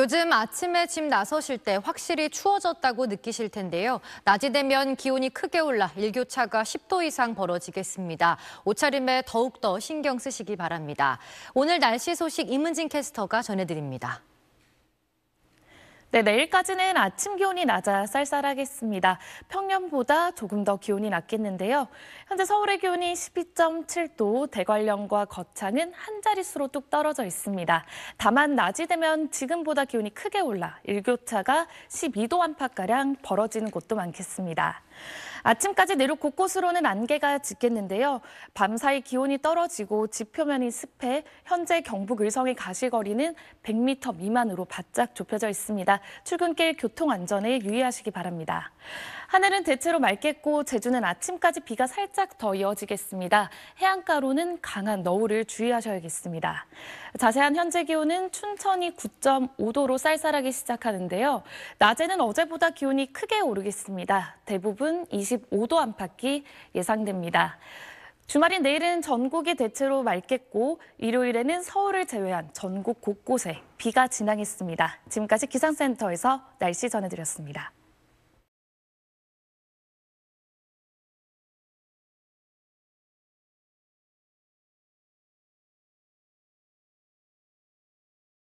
요즘 아침에 집 나서실 때 확실히 추워졌다고 느끼실 텐데요. 낮이 되면 기온이 크게 올라 일교차가 10도 이상 벌어지겠습니다. 옷차림에 더욱더 신경 쓰시기 바랍니다. 오늘 날씨 소식 이문진 캐스터가 전해드립니다. 네, 내일까지는 아침 기온이 낮아 쌀쌀하겠습니다. 평년보다 조금 더 기온이 낮겠는데요. 현재 서울의 기온이 12.7도, 대관령과 거창은 한 자릿수로 뚝 떨어져 있습니다. 다만 낮이 되면 지금보다 기온이 크게 올라 일교차가 12도 안팎가량 벌어지는 곳도 많겠습니다. 아침까지 내륙 곳곳으로는 안개가 짙겠는데요. 밤사이 기온이 떨어지고 지표면이 습해 현재 경북 을성의 가시거리는 100m 미만으로 바짝 좁혀져 있습니다. 출근길 교통 안전에 유의하시기 바랍니다. 하늘은 대체로 맑겠고 제주는 아침까지 비가 살짝 더 이어지겠습니다. 해안가로는 강한 너울을 주의하셔야겠습니다. 자세한 현재 기온은 춘천이 9.5도로 쌀쌀하기 시작하는데요. 낮에는 어제보다 기온이 크게 오르겠습니다. 대부분 20 25도 안팎이 예상됩니다. 주말인 내일은 전국이 대체로 맑겠고 일요일에는 서울을 제외한 전국 곳곳에 비가 진항했습니다. 지금까지 기상센터에서 날씨 전해드렸습니다.